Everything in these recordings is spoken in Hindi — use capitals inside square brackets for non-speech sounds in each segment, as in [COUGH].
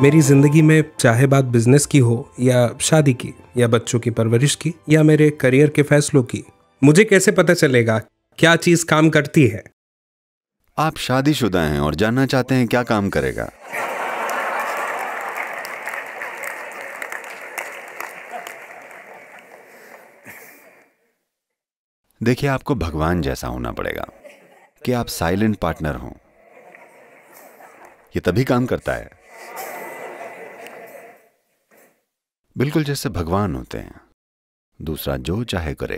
मेरी ज़िंदगी में चाहे बात बिजनेस की हो या शादी की या बच्चों की परवरिश की या मेरे करियर के फैसलों की मुझे कैसे पता चलेगा क्या चीज़ काम करती है आप शादीशुदा हैं और जानना चाहते हैं क्या काम करेगा देखिए आपको भगवान जैसा होना पड़ेगा कि आप साइलेंट पार्टनर हों यह तभी काम करता है बिल्कुल जैसे भगवान होते हैं दूसरा जो चाहे करे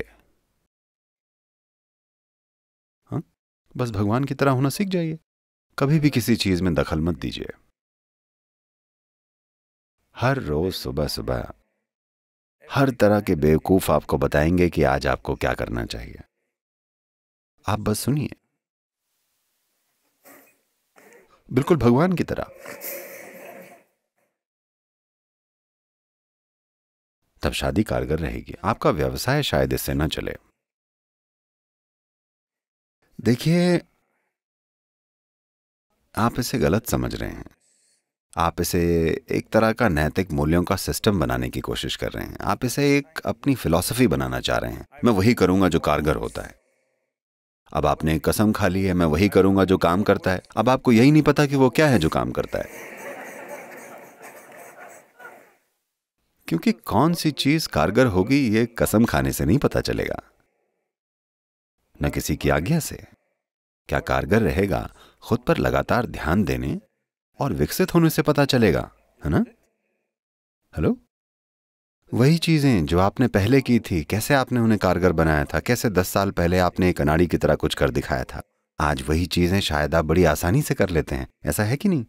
हा? बस भगवान की तरह होना सीख जाइए कभी भी किसी चीज में दखल मत दीजिए हर रोज सुबह सुबह हर तरह के बेवकूफ आपको बताएंगे कि आज आपको क्या करना चाहिए आप बस सुनिए बिल्कुल भगवान की तरह तब शादी कारगर रहेगी आपका व्यवसाय शायद इससे ना चले देखिए आप इसे गलत समझ रहे हैं आप इसे एक तरह का नैतिक मूल्यों का सिस्टम बनाने की कोशिश कर रहे हैं आप इसे एक अपनी फिलॉसफी बनाना चाह रहे हैं मैं वही करूंगा जो कारगर होता है अब आपने कसम खा ली है मैं वही करूंगा जो काम करता है अब आपको यही नहीं पता कि वो क्या है जो काम करता है क्योंकि कौन सी चीज कारगर होगी ये कसम खाने से नहीं पता चलेगा न किसी की आज्ञा से क्या कारगर रहेगा खुद पर लगातार ध्यान देने और विकसित होने से पता चलेगा है ना हेलो वही चीजें जो आपने पहले की थी कैसे आपने उन्हें कारगर बनाया था कैसे दस साल पहले आपने एक अनाड़ी की तरह कुछ कर दिखाया था आज वही चीजें शायद आप बड़ी आसानी से कर लेते हैं ऐसा है कि नहीं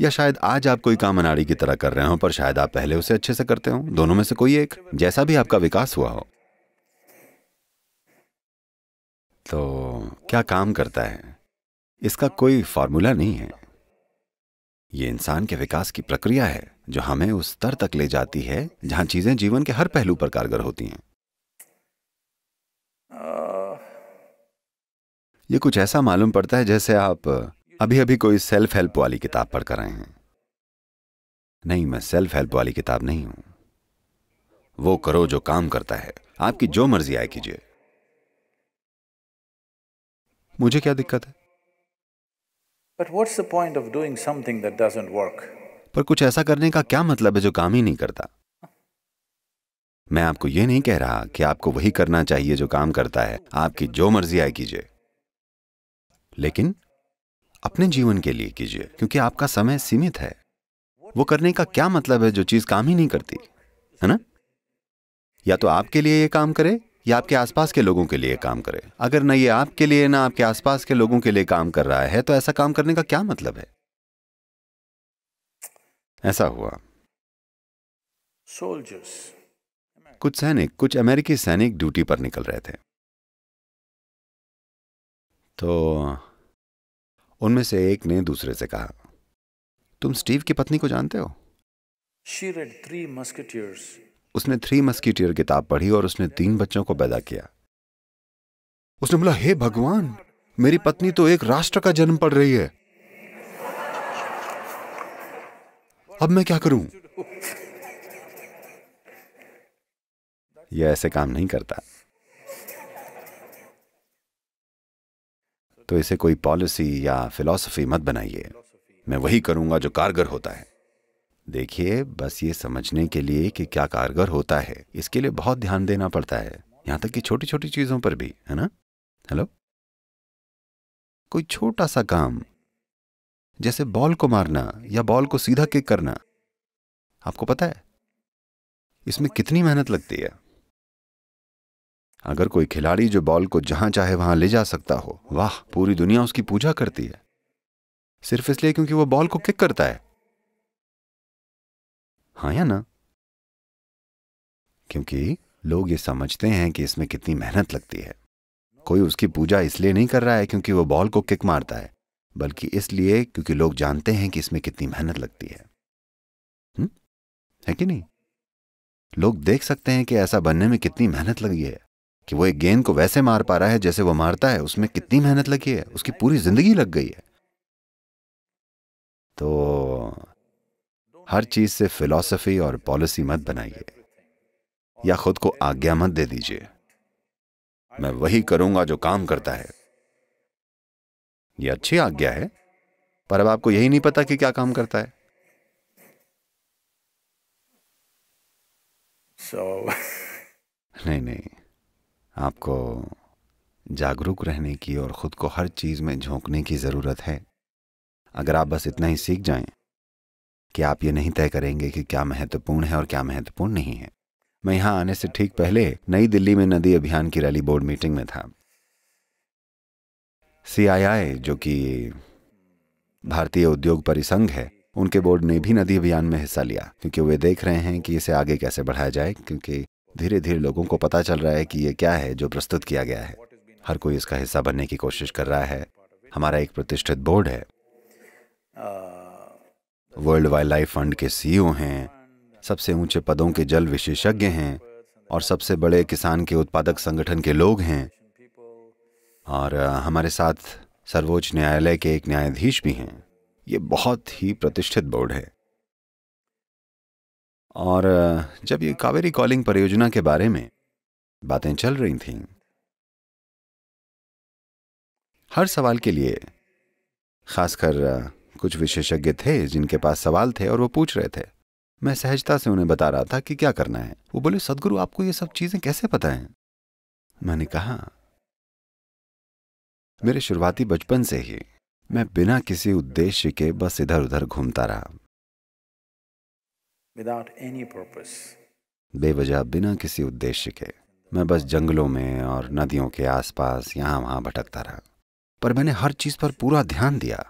या शायद आज आप कोई काम अनाड़ी की तरह कर रहे हो पर शायद आप पहले उसे अच्छे से करते हो दोनों में से कोई एक जैसा भी आपका विकास हुआ हो तो क्या काम करता है इसका कोई फॉर्मूला नहीं है ये इंसान के विकास की प्रक्रिया है जो हमें उस स्तर तक ले जाती है जहां चीजें जीवन के हर पहलू पर कारगर होती हैं ये कुछ ऐसा मालूम पड़ता है जैसे आप अभी अभी कोई सेल्फ हेल्प वाली किताब पढ़ कर रहे हैं नहीं मैं सेल्फ हेल्प वाली किताब नहीं हूं वो करो जो काम करता है आपकी जो मर्जी आए कीजिए मुझे क्या दिक्कत है but what's the point of doing something that doesn't work पर कुछ ऐसा करने का क्या मतलब है जो काम ही नहीं करता मैं आपको यह नहीं कह रहा कि आपको वही करना चाहिए जो काम करता है आपकी जो मर्जी आए कीजिए लेकिन अपने जीवन के लिए कीजिए क्योंकि आपका समय सीमित है वो करने का क्या मतलब है जो चीज काम ही नहीं करती है ना या तो आपके लिए ये काम करे या आपके आसपास के लोगों के लिए काम करे अगर ना ये आपके लिए ना आपके आसपास के लोगों के लिए काम कर रहा है तो ऐसा काम करने का क्या मतलब है ऐसा हुआ सोल्जर्स कुछ सैनिक कुछ अमेरिकी सैनिक ड्यूटी पर निकल रहे थे तो उनमें से एक ने दूसरे से कहा तुम स्टीव की पत्नी को जानते हो शी रेड थ्री मस्कटियर्स उसने थ्री मस्कीटियर किताब पढ़ी और उसने तीन बच्चों को पैदा किया उसने बोला हे hey भगवान मेरी पत्नी तो एक राष्ट्र का जन्म पड़ रही है अब मैं क्या करूं [LAUGHS] यह ऐसे काम नहीं करता तो इसे कोई पॉलिसी या फिलॉसफी मत बनाइए मैं वही करूंगा जो कारगर होता है देखिए बस ये समझने के लिए कि क्या कारगर होता है इसके लिए बहुत ध्यान देना पड़ता है यहां तक कि छोटी छोटी चीज़ों पर भी है ना हेलो कोई छोटा सा काम जैसे बॉल को मारना या बॉल को सीधा किक करना आपको पता है इसमें कितनी मेहनत लगती है अगर कोई खिलाड़ी जो बॉल को जहां चाहे वहां ले जा सकता हो वाह पूरी दुनिया उसकी पूजा करती है सिर्फ इसलिए क्योंकि वो बॉल को किक करता है हाँ या ना क्योंकि लोग ये समझते हैं कि इसमें कितनी मेहनत लगती है कोई उसकी पूजा इसलिए नहीं कर रहा है क्योंकि वो बॉल को किक मारता है बल्कि इसलिए क्योंकि लोग जानते हैं कि इसमें कितनी मेहनत लगती है हुँ? है कि नहीं लोग देख सकते हैं कि ऐसा बनने में कितनी मेहनत लगी है कि वो एक गेंद को वैसे मार पा रहा है जैसे वो मारता है उसमें कितनी मेहनत लगी है उसकी पूरी जिंदगी लग गई है तो हर चीज से फिलॉसफी और पॉलिसी मत बनाइए या खुद को आज्ञा मत दे दीजिए मैं वही करूंगा जो काम करता है यह अच्छी आज्ञा है पर अब आपको यही नहीं पता कि क्या काम करता है so... नहीं नहीं आपको जागरूक रहने की और ख़ुद को हर चीज़ में झोंकने की ज़रूरत है अगर आप बस इतना ही सीख जाएं कि आप ये नहीं तय करेंगे कि क्या महत्वपूर्ण है और क्या महत्वपूर्ण नहीं है मैं यहाँ आने से ठीक पहले नई दिल्ली में नदी अभियान की रैली बोर्ड मीटिंग में था सी जो कि भारतीय उद्योग परिसंघ है उनके बोर्ड ने भी नदी अभियान में हिस्सा लिया क्योंकि वे देख रहे हैं कि इसे आगे कैसे बढ़ाया जाए क्योंकि धीरे धीरे लोगों को पता चल रहा है कि ये क्या है जो प्रस्तुत किया गया है हर कोई इसका हिस्सा बनने की कोशिश कर रहा है हमारा एक प्रतिष्ठित बोर्ड है वर्ल्ड वाइल्ड लाइफ फंड के सीईओ हैं सबसे ऊंचे पदों के जल विशेषज्ञ हैं और सबसे बड़े किसान के उत्पादक संगठन के लोग हैं और हमारे साथ सर्वोच्च न्यायालय के एक न्यायाधीश भी हैं ये बहुत ही प्रतिष्ठित बोर्ड है और जब ये कावेरी कॉलिंग परियोजना के बारे में बातें चल रही थीं हर सवाल के लिए खासकर कुछ विशेषज्ञ थे जिनके पास सवाल थे और वो पूछ रहे थे मैं सहजता से उन्हें बता रहा था कि क्या करना है वो बोले सदगुरु आपको ये सब चीजें कैसे पता हैं मैंने कहा मेरे शुरुआती बचपन से ही मैं बिना किसी उद्देश्य के बस इधर उधर घूमता रहा बेवजह बिना किसी उद्देश्य के मैं बस जंगलों में और नदियों के आसपास यहां वहां भटकता रहा पर मैंने हर चीज पर पूरा ध्यान दिया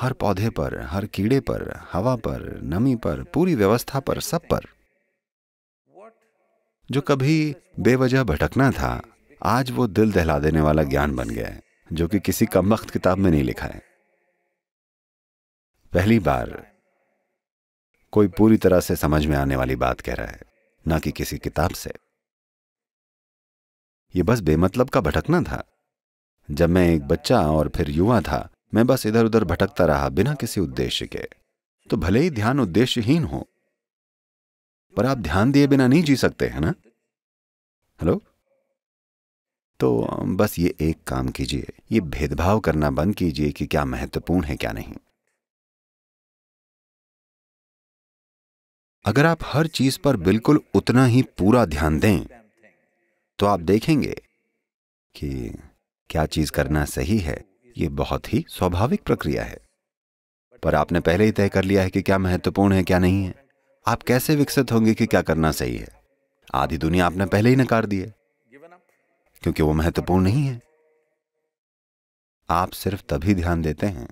हर पौधे पर हर कीड़े पर हवा पर नमी पर पूरी व्यवस्था पर सब पर जो कभी बेवजह भटकना था आज वो दिल दहला देने वाला ज्ञान बन गया है जो कि किसी कम वक्त किताब में नहीं लिखा है पहली बार कोई पूरी तरह से समझ में आने वाली बात कह रहा है ना कि किसी किताब से यह बस बेमतलब का भटकना था जब मैं एक बच्चा और फिर युवा था मैं बस इधर उधर भटकता रहा बिना किसी उद्देश्य के तो भले ही ध्यान उद्देश्यहीन हो पर आप ध्यान दिए बिना नहीं जी सकते है ना हेलो तो बस ये एक काम कीजिए ये भेदभाव करना बंद कीजिए कि क्या महत्वपूर्ण है क्या नहीं अगर आप हर चीज पर बिल्कुल उतना ही पूरा ध्यान दें तो आप देखेंगे कि क्या चीज करना सही है ये बहुत ही स्वाभाविक प्रक्रिया है पर आपने पहले ही तय कर लिया है कि क्या महत्वपूर्ण है क्या नहीं है आप कैसे विकसित होंगे कि क्या करना सही है आधी दुनिया आपने पहले ही नकार दी है क्योंकि वो महत्वपूर्ण नहीं है आप सिर्फ तभी ध्यान देते हैं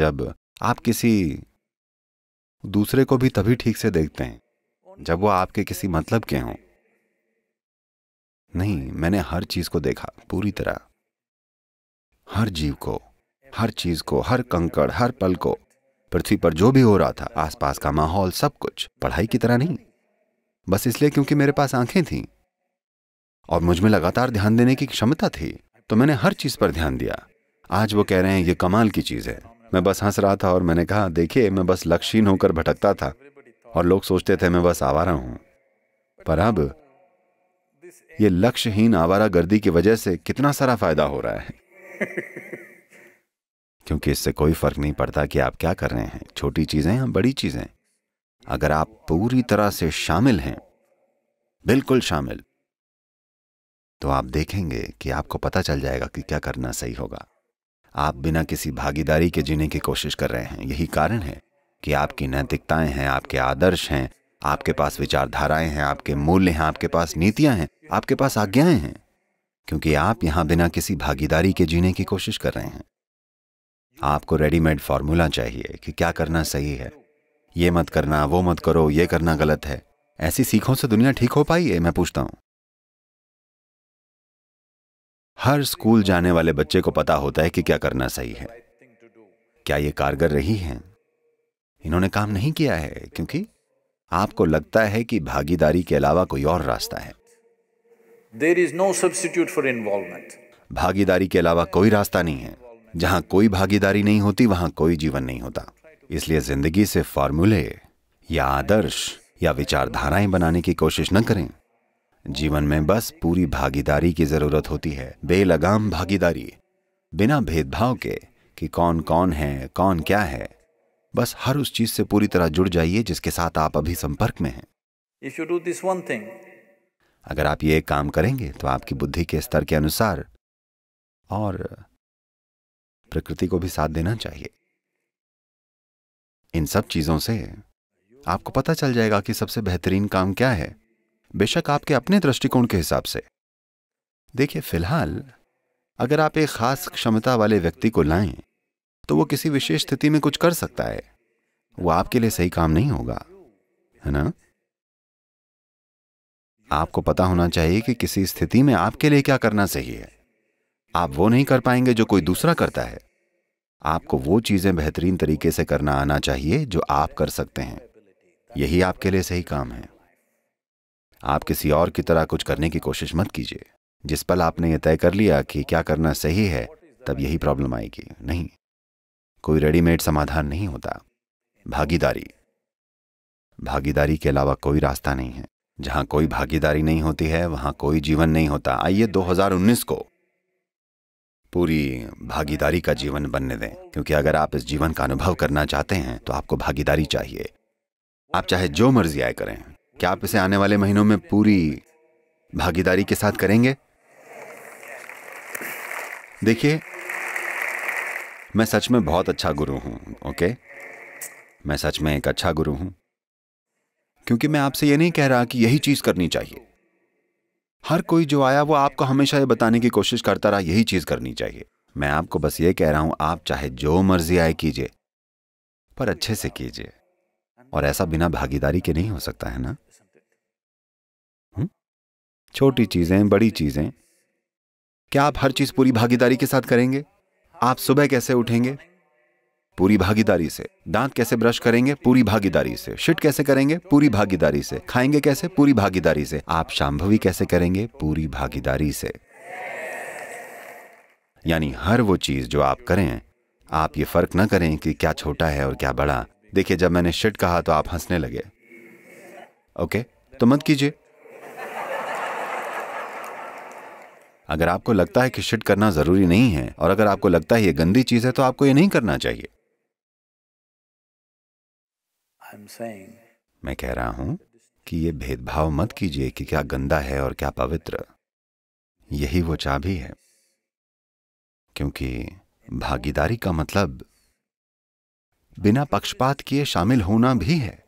जब आप किसी दूसरे को भी तभी ठीक से देखते हैं जब वो आपके किसी मतलब के हों नहीं मैंने हर चीज को देखा पूरी तरह हर जीव को हर चीज को हर कंकड़ हर पल को पृथ्वी पर जो भी हो रहा था आसपास का माहौल सब कुछ पढ़ाई की तरह नहीं बस इसलिए क्योंकि मेरे पास आंखें थीं और मुझ में लगातार ध्यान देने की क्षमता थी तो मैंने हर चीज पर ध्यान दिया आज वो कह रहे हैं ये कमाल की चीज है मैं बस हंस रहा था और मैंने कहा देखिए मैं बस लक्षहीन होकर भटकता था और लोग सोचते थे मैं बस आवारा हूं पर अब ये लक्ष्यहीन आवारा गर्दी की वजह से कितना सारा फायदा हो रहा है [LAUGHS] क्योंकि इससे कोई फर्क नहीं पड़ता कि आप क्या कर रहे हैं छोटी चीजें या बड़ी चीजें अगर आप पूरी तरह से शामिल हैं बिल्कुल शामिल तो आप देखेंगे कि आपको पता चल जाएगा कि क्या करना सही होगा आप बिना किसी भागीदारी के जीने की कोशिश कर रहे हैं यही कारण है कि आपकी नैतिकताएं हैं आपके आदर्श हैं आपके पास विचारधाराएं हैं आपके मूल्य हैं आपके पास नीतियां हैं आपके पास आज्ञाएं हैं क्योंकि आप यहां बिना किसी भागीदारी के जीने की कोशिश कर रहे हैं आपको रेडीमेड फॉर्मूला चाहिए कि क्या करना सही है ये मत करना वो मत करो ये करना गलत है ऐसी सीखों से दुनिया ठीक हो पाई है मैं पूछता हूं हर स्कूल जाने वाले बच्चे को पता होता है कि क्या करना सही है क्या ये कारगर रही है इन्होंने काम नहीं किया है क्योंकि आपको लगता है कि भागीदारी के अलावा कोई और रास्ता है there is no substitute for involvement भागीदारी के अलावा कोई रास्ता नहीं है जहां कोई भागीदारी नहीं होती वहां कोई जीवन नहीं होता इसलिए जिंदगी से फॉर्मूले या आदर्श या विचारधाराएं बनाने की कोशिश न करें जीवन में बस पूरी भागीदारी की जरूरत होती है बेलगाम भागीदारी बिना भेदभाव के कि कौन कौन है कौन क्या है बस हर उस चीज से पूरी तरह जुड़ जाइए जिसके साथ आप अभी संपर्क में हैं अगर आप ये काम करेंगे तो आपकी बुद्धि के स्तर के अनुसार और प्रकृति को भी साथ देना चाहिए इन सब चीजों से आपको पता चल जाएगा कि सबसे बेहतरीन काम क्या है बेशक आपके अपने दृष्टिकोण के हिसाब से देखिए फिलहाल अगर आप एक खास क्षमता वाले व्यक्ति को लाएं तो वो किसी विशेष स्थिति में कुछ कर सकता है वो आपके लिए सही काम नहीं होगा है ना आपको पता होना चाहिए कि किसी स्थिति में आपके लिए क्या करना सही है आप वो नहीं कर पाएंगे जो कोई दूसरा करता है आपको वो चीजें बेहतरीन तरीके से करना आना चाहिए जो आप कर सकते हैं यही आपके लिए सही काम है आप किसी और की तरह कुछ करने की कोशिश मत कीजिए जिस पल आपने यह तय कर लिया कि क्या करना सही है तब यही प्रॉब्लम आएगी नहीं कोई रेडीमेड समाधान नहीं होता भागीदारी भागीदारी के अलावा कोई रास्ता नहीं है जहां कोई भागीदारी नहीं होती है वहां कोई जीवन नहीं होता आइए 2019 को पूरी भागीदारी का जीवन बनने दें क्योंकि अगर आप इस जीवन का अनुभव करना चाहते हैं तो आपको भागीदारी चाहिए आप चाहे जो मर्जी आए करें क्या आप इसे आने वाले महीनों में पूरी भागीदारी के साथ करेंगे देखिए मैं सच में बहुत अच्छा गुरु हूं ओके मैं सच में एक अच्छा गुरु हूं क्योंकि मैं आपसे ये नहीं कह रहा कि यही चीज़ करनी चाहिए हर कोई जो आया वो आपको हमेशा ये बताने की कोशिश करता रहा यही चीज़ करनी चाहिए मैं आपको बस ये कह रहा हूं आप चाहे जो मर्जी आए कीजिए पर अच्छे से कीजिए और ऐसा बिना भागीदारी के नहीं हो सकता है ना छोटी चीज़ें बड़ी चीज़ें क्या आप हर चीज़ पूरी भागीदारी के साथ करेंगे आप सुबह कैसे उठेंगे पूरी भागीदारी से दांत कैसे ब्रश करेंगे पूरी भागीदारी से शिट कैसे करेंगे पूरी भागीदारी से खाएंगे कैसे पूरी भागीदारी से आप शाम्भवी कैसे करेंगे पूरी भागीदारी से यानी हर वो चीज जो आप करें आप ये फर्क ना करें कि क्या छोटा है और क्या बड़ा देखिए जब मैंने शिट कहा तो आप हंसने लगे ओके तो मत कीजिए अगर आपको लगता है कि शिट करना जरूरी नहीं है और अगर आपको लगता है ये गंदी चीज है तो आपको ये नहीं करना चाहिए saying, मैं कह रहा हूं कि ये भेदभाव मत कीजिए कि क्या गंदा है और क्या पवित्र यही वो चाबी है क्योंकि भागीदारी का मतलब बिना पक्षपात किए शामिल होना भी है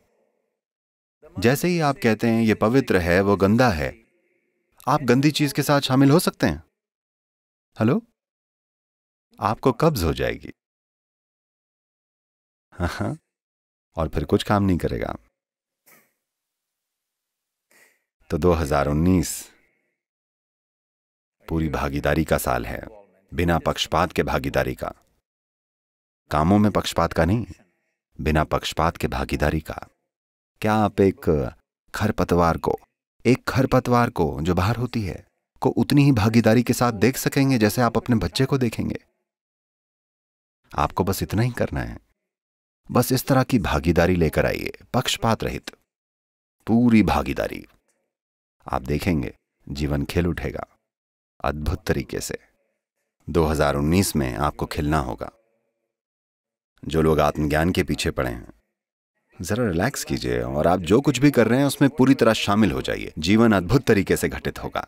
जैसे ही आप कहते हैं ये पवित्र है वो गंदा है आप गंदी चीज के साथ शामिल हो सकते हैं हेलो आपको कब्ज हो जाएगी हाँ, और फिर कुछ काम नहीं करेगा तो 2019 पूरी भागीदारी का साल है बिना पक्षपात के भागीदारी का कामों में पक्षपात का नहीं बिना पक्षपात के भागीदारी का क्या आप एक खरपतवार को एक खरपतवार को जो बाहर होती है को उतनी ही भागीदारी के साथ देख सकेंगे जैसे आप अपने बच्चे को देखेंगे आपको बस इतना ही करना है बस इस तरह की भागीदारी लेकर आइए पक्षपात रहित पूरी भागीदारी आप देखेंगे जीवन खिल उठेगा अद्भुत तरीके से 2019 में आपको खिलना होगा जो लोग आत्मज्ञान के पीछे पड़े हैं जरा रिलैक्स कीजिए और आप जो कुछ भी कर रहे हैं उसमें पूरी तरह शामिल हो जाइए जीवन अद्भुत तरीके से घटित होगा